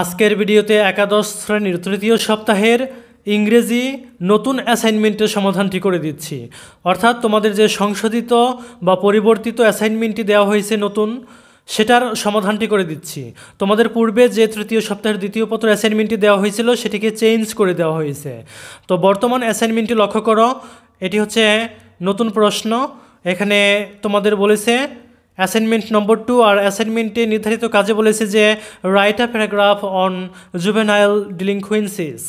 আজকের ভিডিওতে একাদশ শ্রেণীর তৃতীয় সপ্তাহের ইংরেজি নতুন অ্যাসাইনমেন্টের সমাধানটি করে দিচ্ছি অর্থাৎ তোমাদের যে সংশোধিত বা পরিবর্তিত অ্যাসাইনমেন্টটি দেওয়া হয়েছে নতুন সেটার সমাধানটি করে দিচ্ছি তোমাদের পূর্বে যে তৃতীয় সপ্তাহের দ্বিতীয় পত্র অ্যাসাইনমেন্টটি দেওয়া হয়েছিল সেটিকে চেঞ্জ করে দেওয়া হয়েছে তো বর্তমান অ্যাসাইনমেন্টটি লক্ষ্য করো এটি হচ্ছে নতুন প্রশ্ন এখানে তোমাদের বলেছে অ্যাসাইনমেন্ট নম্বর টু আর অ্যাসাইনমেন্টে নির্ধারিত কাজে বলেছে যে write a paragraph on juvenile delinquencies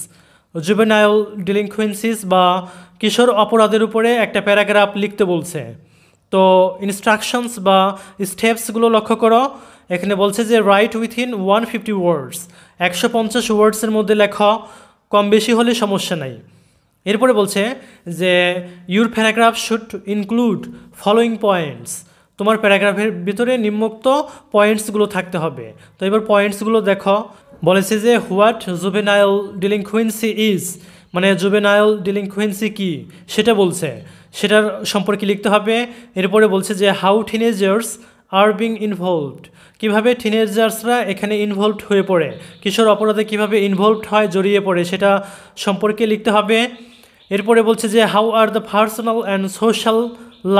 juvenile delinquencies বা কিশোর অপরাধের উপরে একটা প্যারাগ্রাফ লিখতে বলছে তো ইনস্ট্রাকশনস বা স্টেপসগুলো লক্ষ্য করো এখানে বলছে যে write within one fifty words একশো পঞ্চাশ ওয়ার্ডসের মধ্যে লেখা কম বেশি হলে সমস্যা নাই এরপরে বলছে যে your paragraph should include following points তোমার প্যারাগ্রাফের ভিতরে নিম্মুক্ত পয়েন্টসগুলো থাকতে হবে তো এবার পয়েন্টসগুলো দেখো বলেছে যে হোয়াট জুবেনাইল ডিলিংকুইন্সি ইজ মানে জুবেনাইল ডিলিংকুয়েন্সি কি সেটা বলছে সেটার সম্পর্কে লিখতে হবে এরপরে বলছে যে how teenagers are being involved কীভাবে টিনেজার্সরা এখানে ইনভলভড হয়ে পড়ে কিশোর অপরাধে কিভাবে ইনভলভড হয় জড়িয়ে পড়ে সেটা সম্পর্কে লিখতে হবে এরপরে বলছে যে how are the personal and social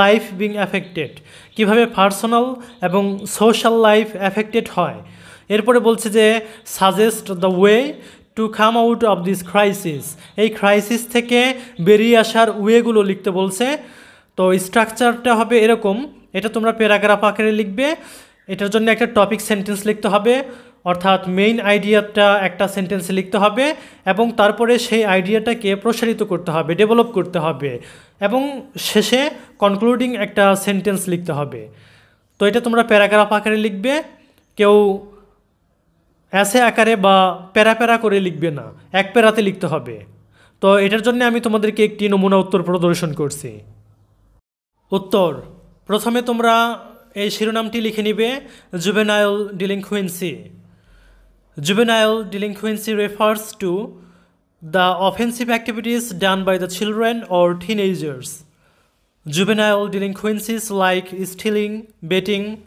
life being affected কিভাবে পার্সোনাল এবং সোশ্যাল লাইফ অ্যাফেক্টেড হয় এরপরে বলছে যে suggest the way to come out of this crisis এই ক্রাইসিস থেকে বেরিয়ে আসার ওয়েগুলো লিখতে বলছে তো স্ট্রাকচারটা হবে এরকম এটা তোমরা প্যারাগ্রাফ আকারে লিখবে এটার জন্য একটা টপিক সেন্টেন্স লিখতে হবে অর্থাৎ মেইন আইডিয়াটা একটা সেন্টেন্সে লিখতে হবে এবং তারপরে সেই আইডিয়াটাকে প্রসারিত করতে হবে ডেভেলপ করতে হবে এবং শেষে কনক্লুডিং একটা সেন্টেন্স লিখতে হবে তো এটা তোমরা প্যারাগ্রাফ আকারে লিখবে কেউ অ্যাসে আকারে বা প্যারা প্যারা করে লিখবে না এক প্যারাতে লিখতে হবে তো এটার জন্য আমি তোমাদেরকে একটি নমুনা উত্তর প্রদর্শন করছি উত্তর প্রথমে তোমরা এই শিরোনামটি লিখে নিবে juvenile delinquency juvenile delinquency refers to the offensive activities done by the children or teenagers. Juvenile delinquencies like stealing, betting,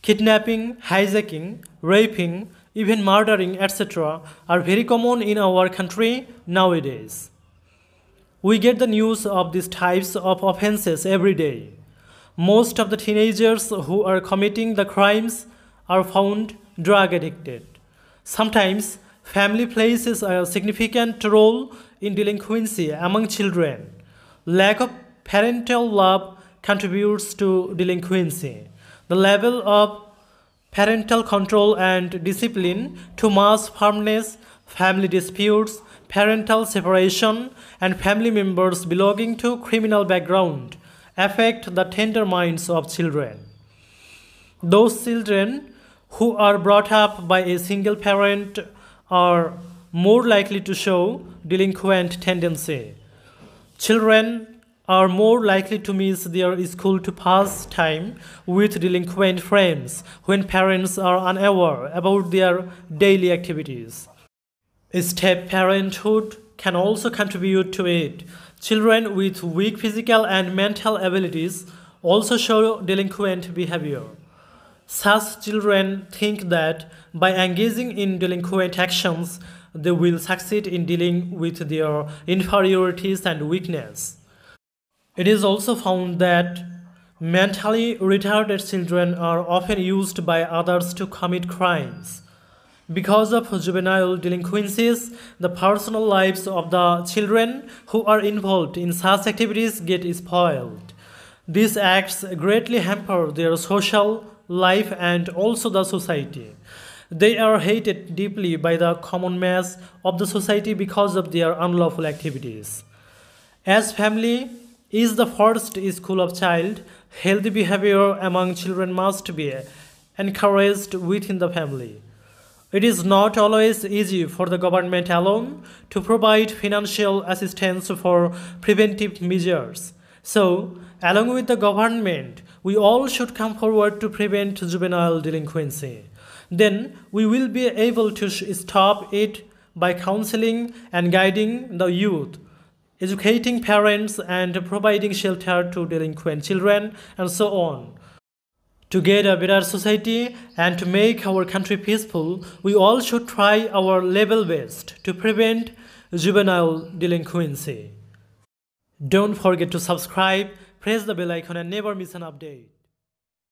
kidnapping, hijacking, raping, even murdering, etc., are very common in our country nowadays. We get the news of these types of offenses every day. Most of the teenagers who are committing the crimes are found drug addicted. Sometimes Family plays a significant role in delinquency among children. Lack of parental love contributes to delinquency. The level of parental control and discipline, too much firmness, family disputes, parental separation, and family members belonging to criminal background affect the tender minds of children. Those children who are brought up by a single parent are more likely to show delinquent tendency. Children are more likely to miss their school to pass time with delinquent friends when parents are unaware about their daily activities. Step parenthood can also contribute to it. Children with weak physical and mental abilities also show delinquent behavior. Such children think that by engaging in delinquent actions, they will succeed in dealing with their inferiorities and weakness. It is also found that mentally retarded children are often used by others to commit crimes. Because of juvenile delinquencies, the personal lives of the children who are involved in such activities get spoiled. These acts greatly hamper their social, life and also the society. They are hated deeply by the common mass of the society because of their unlawful activities. As family is the first school of child, healthy behavior among children must be encouraged within the family. It is not always easy for the government alone to provide financial assistance for preventive measures. So, along with the government, we all should come forward to prevent juvenile delinquency. Then we will be able to stop it by counseling and guiding the youth, educating parents, and providing shelter to delinquent children, and so on. To get a better society and to make our country peaceful, we all should try our level best to prevent juvenile delinquency. Don't forget to subscribe press the bell icon and never miss an update.